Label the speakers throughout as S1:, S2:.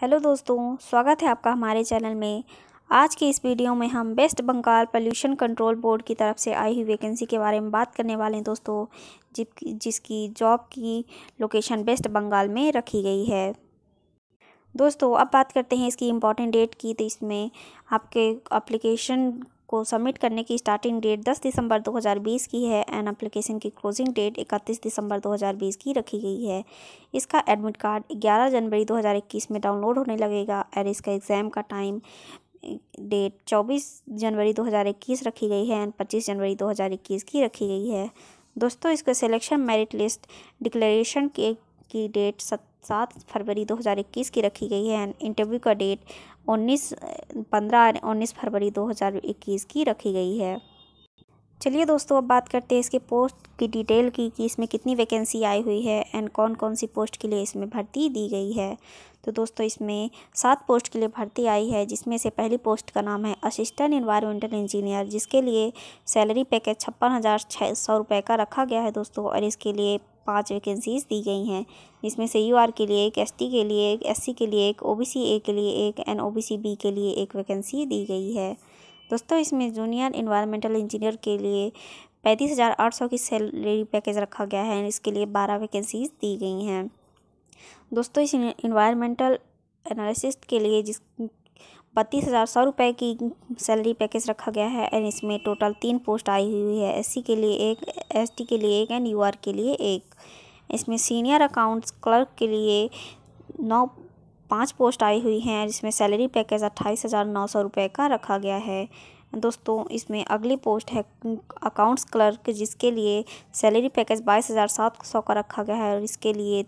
S1: hello दोस्तों स्वागत है आपका हमारे चैनल में आज के इस वीडियो में हम West Bengal pollution control board की तरफ से आई हुई वैकेंसी के बारे में बात करने वाले हैं दोस्तों जिसकी जिसकी जॉब की लोकेशन वेस्ट बंगाल में रखी गई है दोस्तों अब बात करते हैं इसकी इम्पॉर्टेंट डेट की तो इसमें आपके अप्लीकेशन को सबमिट करने की स्टार्टिंग डेट 10 दिसंबर 2020 की है एंड एप्लीकेशन की क्लोजिंग डेट 31 दिसंबर 2020 की रखी गई है इसका एडमिट कार्ड 11 जनवरी 2021 में डाउनलोड होने लगेगा एंड इसका एग्ज़ाम का टाइम डेट 24 जनवरी 2021 रखी गई है एंड 25 जनवरी 2021 की रखी गई है दोस्तों इसके सिलेक्शन मेरिट लिस्ट डिक्लेरेशन के की डेट सात फरवरी 2021 की रखी गई है एंड इंटरव्यू का डेट उन्नीस पंद्रह उन्नीस फरवरी 2021 की रखी गई है चलिए दोस्तों अब बात करते हैं इसके पोस्ट की डिटेल की कि इसमें कितनी वैकेंसी आई हुई है एंड कौन कौन सी पोस्ट के लिए इसमें भर्ती दी गई है तो दोस्तों इसमें सात पोस्ट के लिए भर्ती आई है जिसमें से पहली पोस्ट का नाम है असिस्टेंट इन्वायरमेंटल इंजीनियर जिसके लिए सैलरी पैकेज छप्पन हज़ार छः सौ रुपये का रखा गया है दोस्तों और इसके लिए पाँच वैकेंसीज़ दी गई हैं जिसमें से यू के लिए एक एस के लिए एक एस के लिए एक ओ ए के लिए एक एन ओ बी के लिए एक वैकेंसी दी गई है दोस्तों इसमें जूनियर इन्वायरमेंटल इंजीनियर के लिए पैंतीस हज़ार आठ सौ की सैलरी पैकेज रखा गया है इसके लिए बारह वैकेंसीज दी गई हैं दोस्तों इस इन्वायरमेंटल एनालिसिस के लिए जिस बत्तीस हज़ार सौ रुपये की सैलरी पैकेज रखा गया है एंड इसमें टोटल तीन पोस्ट आई हुई है एससी के लिए एक एसटी के लिए एक एंड यूआर के लिए एक इसमें सीनियर अकाउंट्स क्लर्क के लिए नौ पाँच पोस्ट आई हुई हैं जिसमें सैलरी पैकेज अट्ठाईस हज़ार नौ सौ रुपये का रखा गया है दोस्तों इसमें अगली पोस्ट है अकाउंट्स क्लर्क जिसके लिए सैलरी पैकेज बाईस हज़ार सात सौ का रखा गया है और इसके लिए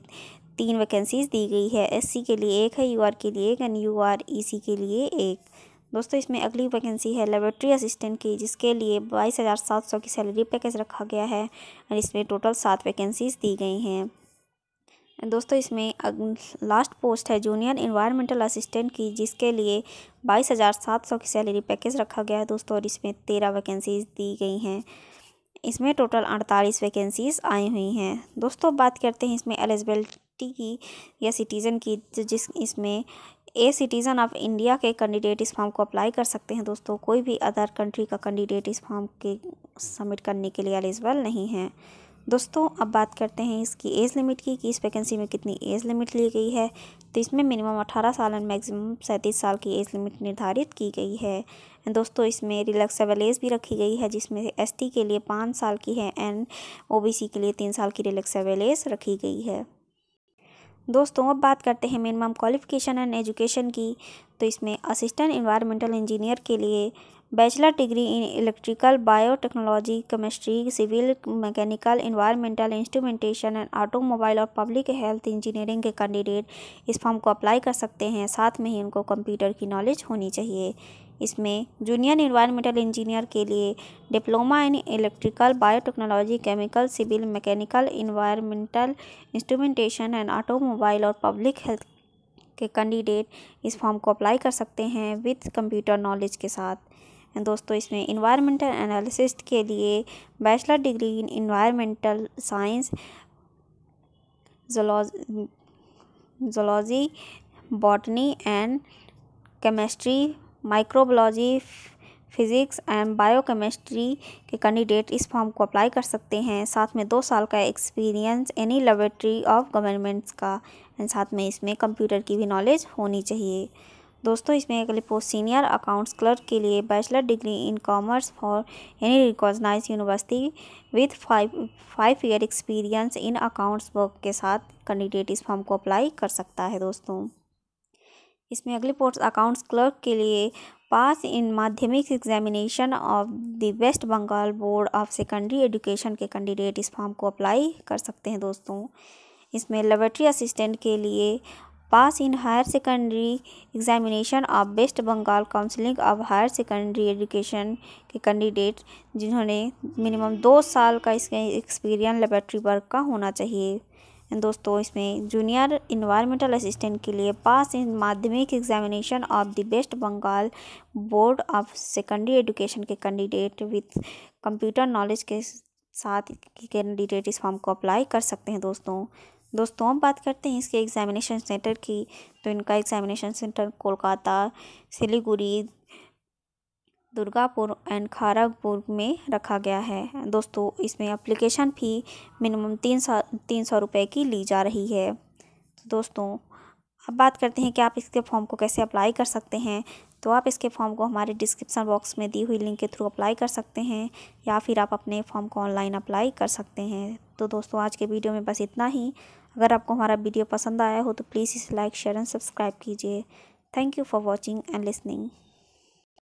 S1: तीन वैकेंसीज़ दी गई है एससी के लिए एक है यूआर के लिए एक एंड यू आर के लिए एक दोस्तों इसमें अगली वैकेंसी है लेबोरेटरी असिस्टेंट की जिसके लिए बाईस हज़ार सात सौ की सैलरी पैकेज रखा गया है और इसमें टोटल सात वैकेंसीज़ दी गई हैं दोस्तों इसमें लास्ट पोस्ट है जूनियर इन्वायरमेंटल असिस्टेंट की जिसके लिए बाईस हज़ार सात सौ की सैलरी पैकेज रखा गया है दोस्तों और इसमें तेरह वैकेंसीज़ दी गई हैं इसमें टोटल अड़तालीस वैकेंसीज़ आई हुई हैं दोस्तों बात करते हैं इसमें एलिजिबल सिटी की या सिटीज़न की तो जिस इसमें ए सिटीज़न ऑफ इंडिया के कैंडिडेट इस फॉर्म को अप्लाई कर सकते हैं दोस्तों कोई भी अदर कंट्री का कैंडिडेट इस फॉर्म के सबमिट करने के लिए एलिजिबल नहीं है दोस्तों अब बात करते हैं इसकी एज लिमिट की कि इस वैकेंसी में कितनी एज लिमिट ली गई है तो इसमें मिनिमम अठारह साल एंड मैक्सिमम सैंतीस साल की एज लिमिट निर्धारित की गई है दोस्तों इसमें रिलैक्सेबल एज भी रखी गई है जिसमें एसटी के लिए पाँच साल की है एंड ओबीसी के लिए तीन साल की रिलैक्सेबल एज रखी गई है दोस्तों अब बात करते हैं मिनिमम क्वालिफिकेशन एंड एजुकेशन की तो इसमें असिस्टेंट इन्वायरमेंटल इंजीनियर के लिए bachelor degree in electrical biotechnology chemistry civil mechanical environmental instrumentation and automobile और पब्लिक हेल्थ इंजीनियरिंग के कैंडिडेट इस फॉर्म को अप्लाई कर सकते हैं साथ में ही उनको कंप्यूटर की नॉलेज होनी चाहिए इसमें जूनियर इन्वायरमेंटल इंजीनियर के लिए diploma in electrical biotechnology chemical civil mechanical environmental instrumentation and automobile और पब्लिक हेल्थ के कैंडिडेट इस फॉर्म को अप्लाई कर सकते हैं विथ कंप्यूटर नॉलेज के साथ दोस्तों इसमें इन्वायरमेंटल एनालिसिस के लिए bachelor degree in environmental science zoology botany and chemistry microbiology physics and biochemistry के कैंडिडेट इस फॉर्म को अप्लाई कर सकते हैं साथ में दो साल का experience any laboratory of governments का एंड साथ में इसमें कंप्यूटर की भी नॉलेज होनी चाहिए दोस्तों इसमें अगले पोस्ट सीनियर अकाउंट्स क्लर्क के लिए bachelor degree in commerce for any recognise university with five five year experience in accounts work के साथ कैंडिडेट इस फॉर्म को अप्लाई कर सकता है दोस्तों इसमें अगले पोस्ट अकाउंट्स क्लर्क के लिए pass in Madhyamik examination of the West Bengal board of secondary education के कैंडिडेट इस फॉर्म को अप्लाई कर सकते हैं दोस्तों इसमें लेबोरेटरी असिस्टेंट के लिए pass in higher secondary examination of West Bengal counselling of higher secondary education के कैंडिडेट जिन्होंने मिनिमम दो साल का इसके एक्सपीरियंस लेबोरेटरी वर्क का होना चाहिए दोस्तों इसमें जूनियर इन्वायरमेंटल असिस्टेंट के लिए pass in Madhyamik examination of the West Bengal board of secondary education के कैंडिडेट विथ कंप्यूटर नॉलेज के साथ कैंडिडेट इस फॉर्म को अप्लाई कर सकते हैं दोस्तों दोस्तों हम बात करते हैं इसके एग्जामिनेशन सेंटर की तो इनका examination centre Kolkata Siliguri Durgapur and Kharagpur में रखा गया है दोस्तों इसमें अप्लीकेशन फ़ी मिनिमम तीन सौ तीन सौ रुपये की ली जा रही है तो दोस्तों अब बात करते हैं कि आप इसके फॉर्म को कैसे अप्लाई कर सकते हैं तो आप इसके फॉर्म को हमारे डिस्क्रिप्शन बॉक्स में दी हुई लिंक के थ्रू अप्लाई कर सकते हैं या फिर आप अपने फॉर्म को ऑनलाइन अप्लाई कर सकते हैं तो दोस्तों आज के वीडियो में बस इतना ही अगर आपको हमारा वीडियो पसंद आया हो तो प्लीज़ इसे लाइक शेयर एंड सब्सक्राइब कीजिए thank you for watching and listening